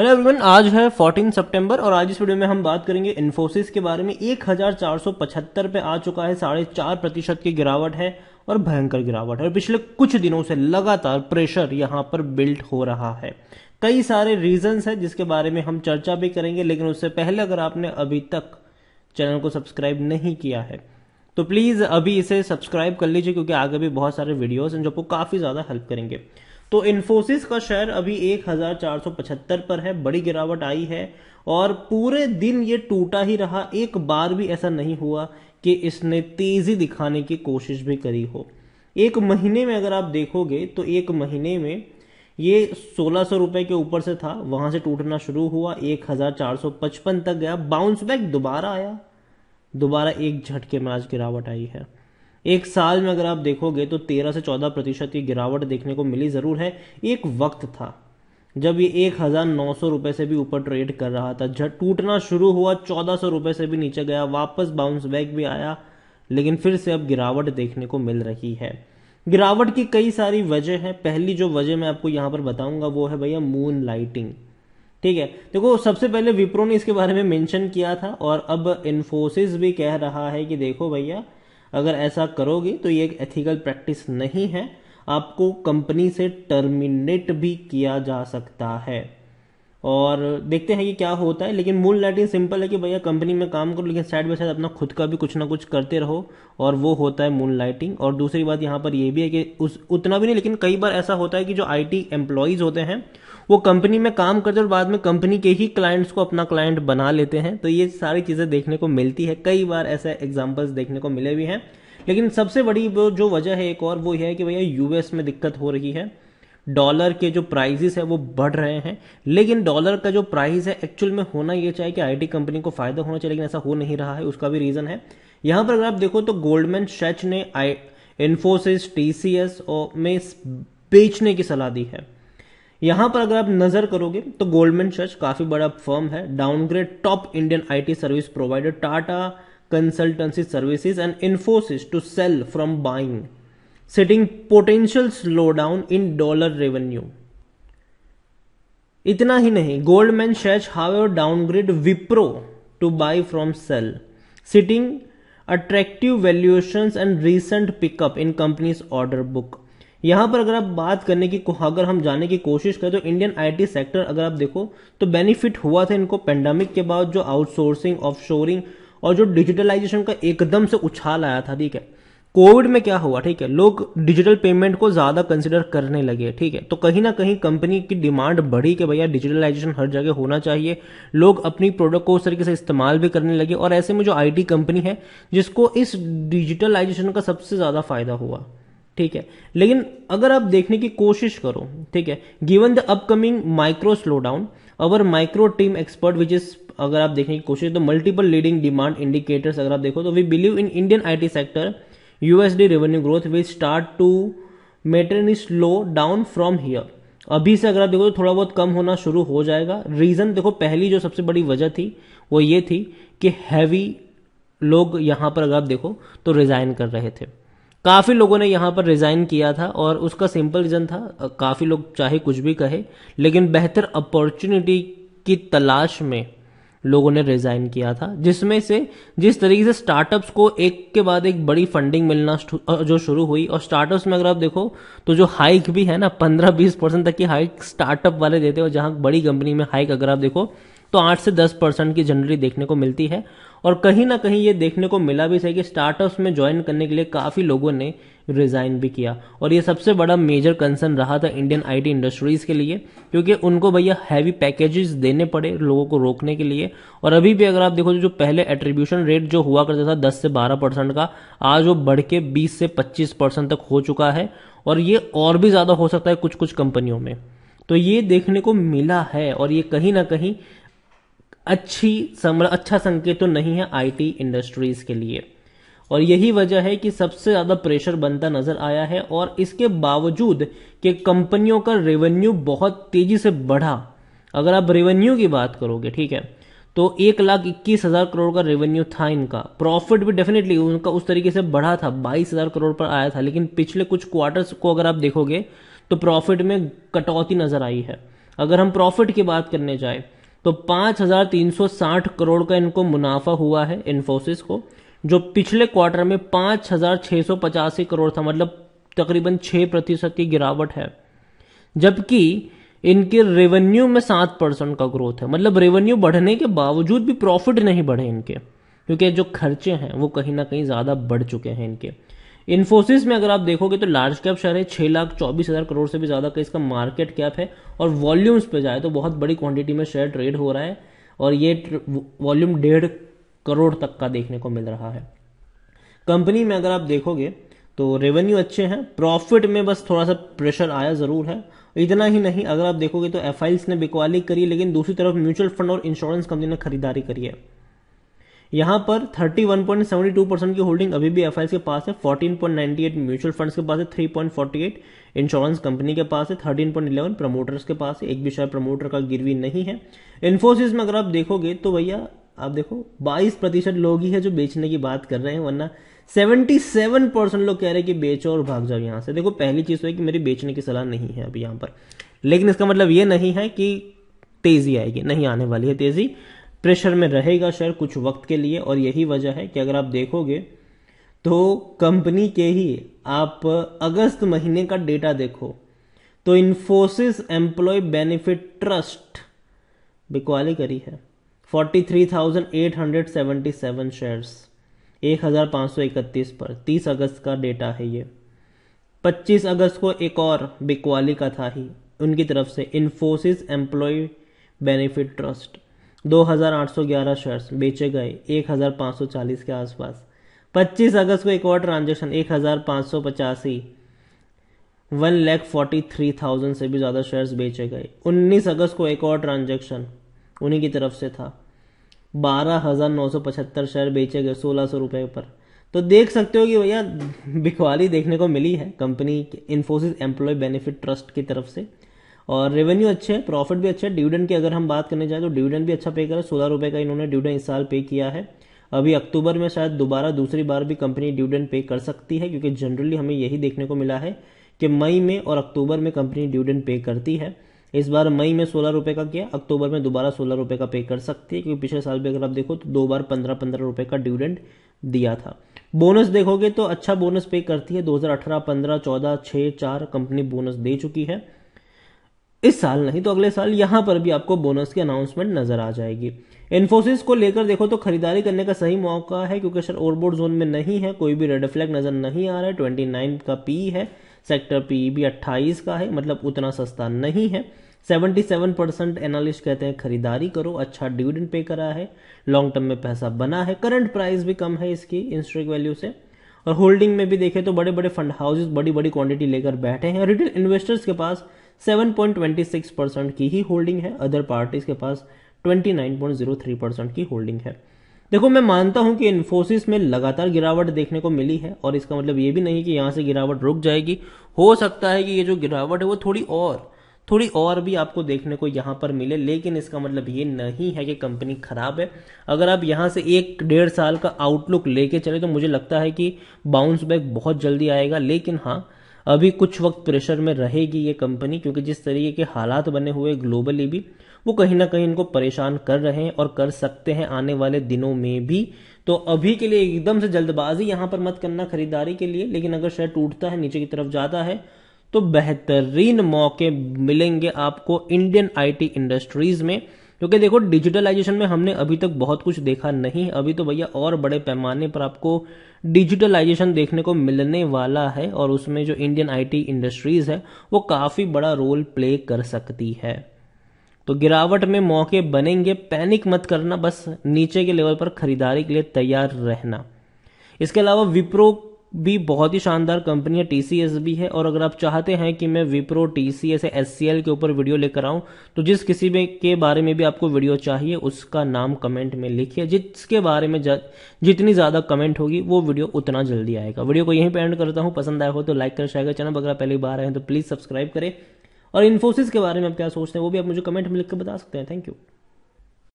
hello everyone आज है 14 सितंबर और आज इस वीडियो में हम बात करेंगे इन्फोसिस के बारे में 1475 पे आ चुका है साढ़े चार प्रतिशत की गिरावट है और भयंकर गिरावट है और पिछले कुछ दिनों से लगातार प्रेशर यहाँ पर बिल्ट हो रहा है कई सारे रीजंस हैं जिसके बारे में हम चर्चा भी करेंगे लेकिन उससे पहले अगर आपने अभी तक चैनल को सब्सक्राइब नहीं किया है तो प्लीज़ अभी इसे सब्सक्राइब कर लीजिए क्योंकि आगे भी बहुत सारे वीडियोज़ हैं जो आपको काफ़ी ज़्यादा हेल्प करेंगे तो इन्फोसिस का शेयर अभी 1475 पर है बड़ी गिरावट आई है और पूरे दिन ये टूटा ही रहा एक बार भी ऐसा नहीं हुआ कि इसने तेजी दिखाने की कोशिश भी करी हो एक महीने में अगर आप देखोगे तो एक महीने में ये सोलह सौ रुपये के ऊपर से था वहां से टूटना शुरू हुआ एक हजार चार सौ पचपन तक गया बाउंस बैक दोबारा आया दोबारा एक झटके में आज गिरावट आई है एक साल में अगर आप देखोगे तो तेरह से चौदह प्रतिशत की गिरावट देखने को मिली ज़रूर है एक वक्त था जब ये एक हज़ार नौ सौ रुपए से भी ऊपर ट्रेड कर रहा था जब टूटना शुरू हुआ चौदह सौ रुपये से भी नीचे गया वापस बाउंस बैक भी आया लेकिन फिर से अब गिरावट देखने को मिल रही है गिरावट की कई सारी वजह है पहली जो वजह मैं आपको यहां पर बताऊंगा वो है भैया मून लाइटिंग ठीक है देखो सबसे पहले विप्रो ने इसके बारे में मेंशन किया था और अब इन्फोसिस भी कह रहा है कि देखो भैया अगर ऐसा करोगे तो ये एक एथिकल प्रैक्टिस नहीं है आपको कंपनी से टर्मिनेट भी किया जा सकता है और देखते हैं कि क्या होता है लेकिन मूल लाइटिंग सिंपल है कि भैया कंपनी में काम करो लेकिन साइड बाई साइड अपना खुद का भी कुछ ना कुछ करते रहो और वो होता है मूल लाइटिंग और दूसरी बात यहाँ पर ये भी है कि उस उतना भी नहीं लेकिन कई बार ऐसा होता है कि जो आईटी एम्प्लॉयज़ होते हैं वो कंपनी में काम करते और बाद में कंपनी के ही क्लाइंट्स को अपना क्लाइंट बना लेते हैं तो ये सारी चीज़ें देखने को मिलती है कई बार ऐसे एग्जाम्पल्स देखने को मिले भी हैं लेकिन सबसे बड़ी जो वजह है एक और वो है कि भैया यूएस में दिक्कत हो रही है डॉलर के जो प्राइजेस है वो बढ़ रहे हैं लेकिन डॉलर का जो प्राइस है एक्चुअल में होना ये चाहिए कि आईटी कंपनी को फायदा होना चाहिए लेकिन ऐसा हो नहीं रहा है उसका भी रीज़न है यहाँ पर अगर आप देखो तो गोल्डमैन शेच ने आई इन्फोसिस टी और में बेचने की सलाह दी है यहां पर अगर आप नजर करोगे तो गोल्डमैन सच काफी बड़ा फर्म है downgrade top Indian IT service provider Tata consultancy services and Infosys to sell from buying citing potential slow down in dollar revenue इतना ही नहीं Goldman however downgrade Wipro to buy from sell citing attractive valuations and recent pickup in companies order book यहाँ पर अगर आप बात करने की अगर हम जाने की कोशिश करें तो इंडियन आईटी सेक्टर अगर आप देखो तो बेनिफिट हुआ था इनको पेंडेमिक के बाद जो आउटसोर्सिंग ऑफशोरिंग और जो डिजिटलाइजेशन का एकदम से उछाल आया था ठीक है कोविड में क्या हुआ ठीक है लोग डिजिटल पेमेंट को ज़्यादा कंसिडर करने लगे ठीक है तो कहीं ना कहीं कंपनी की डिमांड बढ़ी कि भैया डिजिटलाइजेशन हर जगह होना चाहिए लोग अपनी प्रोडक्ट को उस तरीके से इस्तेमाल भी करने लगे और ऐसे में जो आईटी कंपनी है जिसको इस डिजिटलाइजेशन का सबसे ज़्यादा फायदा हुआ ठीक है लेकिन अगर आप देखने की कोशिश करो ठीक है given the upcoming micro slow down our micro team expert which is अगर आप देखने की कोशिश तो मल्टीपल लीडिंग डिमांड इंडिकेटर्स अगर आप देखो तो we believe in Indian IT sector USD revenue growth will start to materially slow down from here अभी से अगर आप देखो तो थोड़ा बहुत कम होना शुरू हो जाएगा रीज़न देखो पहली जो सबसे बड़ी वजह थी वो ये थी कि हैवी लोग यहां पर अगर आप देखो तो रिज़ाइन कर रहे थे काफ़ी लोगों ने यहाँ पर रिज़ाइन किया था और उसका सिंपल रीज़न था काफ़ी लोग चाहे कुछ भी कहे लेकिन बेहतर अपॉर्चुनिटी की तलाश में लोगों ने रिज़ाइन किया था जिसमें से जिस तरीके से स्टार्टअप्स को एक के बाद एक बड़ी फंडिंग मिलना जो शुरू हुई और स्टार्टअप्स में अगर आप देखो तो जो हाइक भी है ना पंद्रह बीस परसेंट तक की हाइक स्टार्टअप वाले देते हैं और जहां बड़ी कंपनी में हाइक अगर आप देखो तो आठ से दस परसेंट की जनरली देखने को मिलती है और कहीं ना कहीं ये देखने को मिला भी सही कि स्टार्टअप्स में ज्वाइन करने के लिए काफ़ी लोगों ने रिज़ाइन भी किया और ये सबसे बड़ा मेजर कंसर्न रहा था इंडियन आईटी इंडस्ट्रीज़ के लिए क्योंकि उनको भैया हैवी पैकेजेस देने पड़े लोगों को रोकने के लिए और अभी भी अगर आप देखो जो पहले एट्रीब्यूशन रेट जो हुआ करता था दस से बारह परसेंट का आज वो बढ़ के बीस से पच्चीस परसेंट तक हो चुका है और ये और भी ज़्यादा हो सकता है कुछ कुछ कंपनियों में तो ये देखने को मिला है और ये कहीं ना कहीं अच्छी अच्छा संकेत तो नहीं है आईटी इंडस्ट्रीज़ के लिए और यही वजह है कि सबसे ज़्यादा प्रेशर बनता नज़र आया है और इसके बावजूद कि कंपनियों का रेवेन्यू बहुत तेज़ी से बढ़ा अगर आप रेवेन्यू की बात करोगे ठीक है तो एक लाख इक्कीस हज़ार करोड़ का रेवेन्यू था इनका प्रॉफिट भी डेफिनेटली उनका उस तरीके से बढ़ा था बाईस हज़ार करोड़ पर आया था लेकिन पिछले कुछ क्वार्टर्स को अगर आप देखोगे तो प्रॉफिट में कटौती नज़र आई है अगर हम प्रॉफिट की बात करने जाए तो 5,360 करोड़ का इनको मुनाफा हुआ है इन्फोसिस को जो पिछले क्वार्टर में पांच करोड़ था मतलब तकरीबन छह प्रतिशत की गिरावट है जबकि इनके रेवेन्यू में सात परसेंट का ग्रोथ है मतलब रेवेन्यू बढ़ने के बावजूद भी प्रॉफिट नहीं बढ़े इनके क्योंकि जो खर्चे हैं वो कहीं ना कहीं ज़्यादा बढ़ चुके हैं इनके इन्फोसिस में अगर आप देखोगे तो लार्ज कैप शेयर है छह लाख चौबीस हजार करोड़ से भी ज्यादा का इसका मार्केट कैप है और वॉल्यूम्स पे जाए तो बहुत बड़ी क्वांटिटी में शेयर ट्रेड हो रहा है और ये वॉल्यूम डेढ़ करोड़ तक का देखने को मिल रहा है कंपनी में अगर आप देखोगे तो रेवेन्यू अच्छे हैं प्रॉफिट में बस थोड़ा सा प्रेशर आया ज़रूर है इतना ही नहीं अगर आप देखोगे तो एफ ने बिकवाली करी लेकिन दूसरी तरफ म्यूचुअल फंड और इंश्योरेंस कंपनी ने खरीदारी करी है यहां पर 31.72 परसेंट की होल्डिंग अभी भी एफ के पास है 14.98 म्यूचुअल फंड्स के पास है 3.48 इंश्योरेंस कंपनी के पास है 13.11 प्रमोटर्स के पास है एक भी शायद प्रमोटर का गिरवी नहीं है इन्फोसिस में अगर आप देखोगे तो भैया आप देखो 22 प्रतिशत लोग ही है जो बेचने की बात कर रहे हैं वरना 77 परसेंट लोग कह रहे हैं कि बेचो और भाग जाओ यहाँ से देखो पहली चीज़ तो है कि मेरी बेचने की सलाह नहीं है अभी यहाँ पर लेकिन इसका मतलब ये नहीं है कि तेज़ी आएगी नहीं आने वाली है तेज़ी प्रेशर में रहेगा शेयर कुछ वक्त के लिए और यही वजह है कि अगर आप देखोगे तो कंपनी के ही आप अगस्त महीने का डेटा देखो तो इन्फोसिस एम्प्लॉय बेनिफिट ट्रस्ट बिकवाली करी है 43,877 शेयर्स 1531 पर 30 अगस्त का डेटा है ये 25 अगस्त को एक और बिकवाली का था ही उनकी तरफ से Infosys employee benefit trust 2811 shares बेचे गए 1540 के आसपास 25 अगस्त को एक और ट्रांजेक्शन एक हजार पाँच सौ पचासी one lakh forty three thousand से भी ज़्यादा शेयर्स बेचे गए 19 अगस्त को एक और ट्रांजेक्शन उन्हीं की तरफ से था बारह हज़ार नौ सौ पचहत्तर शेयर बेचे गए सोलह सौ रुपये पर तो देख सकते हो कि भैया बिकवाली देखने को मिली है company Infosys employee benefit trust की तरफ से और रेवेन्यू अच्छे है प्रॉफिट भी अच्छा है डिविडेंड की अगर हम बात करने जाए तो डिविडेंड भी अच्छा पे करें सोलह रुपये का इन्होंने डिविडेंड इस साल पे किया है अभी अक्टूबर में शायद दोबारा दूसरी बार भी कंपनी डिविडेंड पे कर सकती है क्योंकि जनरली हमें यही देखने को मिला है कि मई में और अक्टूबर में कंपनी डिविडेंड पे करती है इस बार मई में सोलह रुपये का किया अक्टूबर में दोबारा सोलह रुपये का पे कर सकती है क्योंकि पिछले साल भी अगर आप देखो तो दो बार पंद्रह पंद्रह रुपये का डिविडेंड दिया था बोनस देखोगे तो अच्छा बोनस पे करती है दो हज़ार अठारह पंद्रह चौदह छः चार कंपनी बोनस दे चुकी है इस साल नहीं तो अगले साल यहां पर भी आपको बोनस की अनाउंसमेंट नजर आ जाएगी इन्फोसिस को लेकर देखो तो खरीदारी करने का सही मौका है क्योंकि सर ओवरबोर्ड जोन में नहीं है कोई भी रेड फ्लैग नजर नहीं आ रहा है ट्वेंटी नाइन का पी है सेक्टर पी भी अट्ठाईस का है मतलब उतना सस्ता नहीं है 77 परसेंट एनालिस्ट कहते हैं खरीदारी करो अच्छा डिविडेंड पे करा है लॉन्ग टर्म में पैसा बना है करंट प्राइस भी कम है इसकी इंस्ट्रिक वैल्यू से और होल्डिंग में भी देखें तो बड़े बड़े फंड हाउसेज बड़ी बड़ी क्वांटिटी लेकर बैठे हैं रिटेल इन्वेस्टर्स के पास 7.26 परसेंट की ही होल्डिंग है अदर पार्टीज के पास 29.03 परसेंट की होल्डिंग है देखो मैं मानता हूं कि इन्फोसिस में लगातार गिरावट देखने को मिली है और इसका मतलब ये भी नहीं कि यहाँ से गिरावट रुक जाएगी हो सकता है कि ये जो गिरावट है वो थोड़ी और थोड़ी और भी आपको देखने को यहाँ पर मिले लेकिन इसका मतलब ये नहीं है कि कंपनी खराब है अगर आप यहाँ से एक डेढ़ साल का आउटलुक लेके चले तो मुझे लगता है कि बाउंस बैक बहुत जल्दी आएगा लेकिन हाँ अभी कुछ वक्त प्रेशर में रहेगी ये कंपनी क्योंकि जिस तरीके के हालात बने हुए ग्लोबली भी वो कहीं ना कहीं इनको परेशान कर रहे हैं और कर सकते हैं आने वाले दिनों में भी तो अभी के लिए एकदम से जल्दबाजी यहां पर मत करना खरीदारी के लिए लेकिन अगर शेयर टूटता है नीचे की तरफ जाता है तो बेहतरीन मौके मिलेंगे आपको इंडियन आईटी इंडस्ट्रीज में क्योंकि देखो डिजिटलाइजेशन में हमने अभी तक बहुत कुछ देखा नहीं अभी तो भैया और बड़े पैमाने पर आपको डिजिटलाइजेशन देखने को मिलने वाला है और उसमें जो इंडियन आईटी इंडस्ट्रीज़ है वो काफ़ी बड़ा रोल प्ले कर सकती है तो गिरावट में मौके बनेंगे पैनिक मत करना बस नीचे के लेवल पर खरीदारी के लिए तैयार रहना इसके अलावा विप्रो भी बहुत ही शानदार कंपनी है टी भी है और अगर आप चाहते हैं कि मैं Wipro T C S S C L के ऊपर वीडियो लेकर आऊं तो जिस किसी भी के बारे में भी आपको वीडियो चाहिए उसका नाम कमेंट में लिखिए जिसके बारे में जितनी ज़्यादा कमेंट होगी वो वीडियो उतना जल्दी आएगा वीडियो को यहीं पर एंड करता हूँ पसंद आया हो तो लाइक कर शेयर चैनल अगर आप पहली बार आए तो प्लीज़ सब्सक्राइब करें और इन्फोसिस के बारे में आप क्या सोचते हैं वो भी आप मुझे कमेंट में लिख कर बता सकते हैं थैंक यू